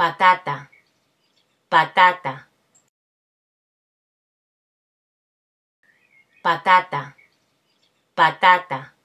patata, patata, patata, patata.